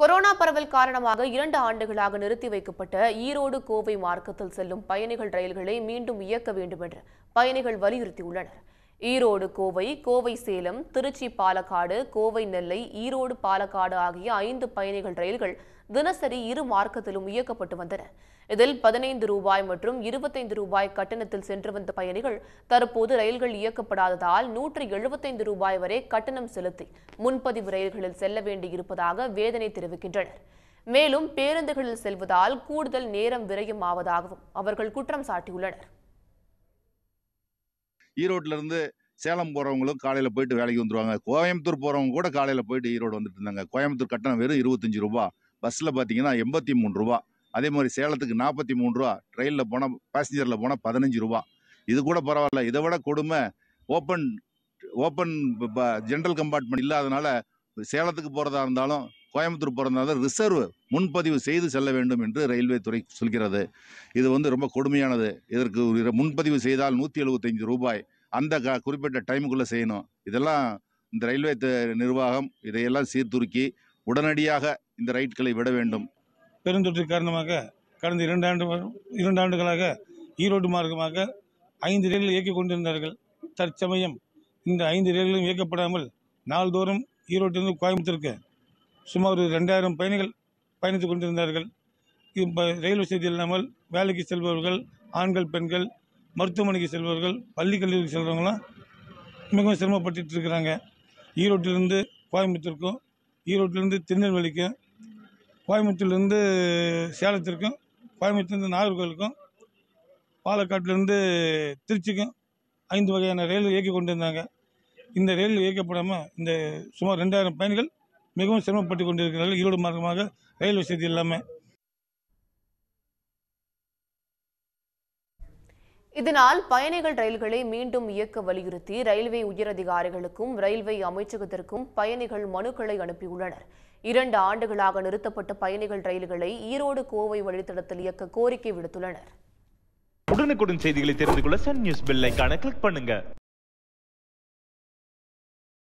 corona பரவல் காரணமாக இரண்டு ஆண்டுகளாக நிறுத்தி வைக்கப்பட்ட ஈரோடு கோவை மார்க்கத்தில் செல்லும் பயணிகள் ரயில்களை மீண்டும் இயக்க வேண்டும் என்று பயணிகள் வலியுறுத்தியுள்ளனர் ஈரோடு கோவை கோவை சேலம் திருச்சி பாலக்காடு கோவை நெல்லை ஈரோடு பாலக்காடு ஆகிய ஐந்து பயணிகள் ரயில்கள் தினசரி இரு மார்க்கத்திலும் இயக்கப்பட்டு வந்தன இதில் பதினைந்து ரூபாய் மற்றும் இருபத்தைந்து ரூபாய் கட்டணத்தில் சென்று வந்த பயணிகள் தற்போது ரயில்கள் இயக்கப்படாததால் நூற்றி எழுபத்தைந்து ரூபாய் வரை கட்டணம் செலுத்தி முன்பதிவு ரயில்களில் செல்ல வேண்டியிருப்பதாக வேதனை தெரிவிக்கின்றனர் மேலும் பேருந்துகளில் செல்வதால் கூடுதல் நேரம் விரயமாவதாகவும் ஆவதாகவும் அவர்கள் குற்றம் சாட்டியுள்ளனர் ஈரோட்டிலேருந்து சேலம் போகிறவங்களும் காலையில் போயிட்டு வேலைக்கு வந்துடுவாங்க கோயம்புத்தூர் போகிறவங்க கூட காலையில் போயிட்டு ஈரோடு வந்துட்டு இருந்தாங்க கோயம்புத்தூர் கட்டணம் வெறும் இருபத்தஞ்சி ரூபா பஸ்ஸில் பார்த்தீங்கன்னா எண்பத்தி மூணு ரூபா அதே மாதிரி சேலத்துக்கு நாற்பத்தி மூணு ரூபா ட்ரெயினில் போனால் பேசஞ்சரில் போனால் பதினஞ்சு ரூபா இது கூட பரவாயில்ல இதை விட கொடுமை ஓப்பன் ஓப்பன் ஜென்ரல் கம்பார்ட்மெண்ட் இல்லாதனால சேலத்துக்கு போகிறதா இருந்தாலும் கோயம்புத்தூர் பிறந்தாலும் ரிசர்வ் முன்பதிவு செய்து செல்ல வேண்டும் என்று ரயில்வே துறை சொல்கிறது இது வந்து ரொம்ப கொடுமையானது இதற்கு முன்பதிவு செய்தால் நூற்றி எழுபத்தஞ்சு ரூபாய் அந்த க குறிப்பிட்ட டைமுக்குள்ளே செய்யணும் இதெல்லாம் இந்த ரயில்வே நிர்வாகம் இதையெல்லாம் சீர்தூக்கி உடனடியாக இந்த ரைட்களை விட வேண்டும் பெருந்தொற்று காரணமாக கடந்த இரண்டு ஆண்டு இரண்டு ஆண்டுகளாக ஈரோடு மார்க்கமாக ஐந்து ரயில்கள் இயக்கிக் கொண்டிருந்தார்கள் தற்சமயம் இந்த ஐந்து ரயில்களும் இயக்கப்படாமல் நாள்தோறும் ஈரோட்டிலிருந்து கோயம்புத்தூருக்கு சுமார் ரெண்டாயிரம் பயணிகள் பயணித்து கொண்டிருந்தார்கள் இப்போ ரயில் வசதி இல்லாமல் வேலைக்கு செல்பவர்கள் ஆண்கள் பெண்கள் மருத்துவமனைக்கு செல்பவர்கள் பள்ளி கல்லூரிக்கு செல்கிறவங்களாம் மிகவும் சிரமப்பட்டு இருக்கிறாங்க ஈரோட்டிலிருந்து கோயம்புத்தூருக்கும் ஈரோட்டிலிருந்து திருநெல்வேலிக்கும் கோயம்புத்தூர்லேருந்து சேலத்திற்கும் கோயம்புத்தூர்லேருந்து நாகர்கோவிலுக்கும் பாலக்காட்டிலேருந்து திருச்சிக்கும் ஐந்து வகையான ரயில் இயக்கி கொண்டிருந்தாங்க இந்த ரயில் இயக்கப்படாமல் இந்த சுமார் ரெண்டாயிரம் பயணிகள் மிகவும் சிரமப்பட்டு கொண்டிருக்கிறார்கள் ஈரோடு மார்க்கமாக ரயில் வசதி இல்லாமல் இதனால் பயணிகள் ரயில்களை மீண்டும் இயக்க வலியுறுத்தி ரயில்வே உயரதிகாரிகளுக்கும் ரயில்வே அமைச்சகத்திற்கும் பயணிகள் மனுக்களை அனுப்பியுள்ளனர் இரண்டு ஆண்டுகளாக நிறுத்தப்பட்ட பயணிகள் ரயில்களை ஈரோடு கோவை வழித்தடத்தில் இயக்க கோரிக்கை விடுத்துள்ளனர் உடனுக்குடன் செய்திகளை தெரிந்து கொள்ள சன் நியூஸ் கிளிக் பண்ணுங்க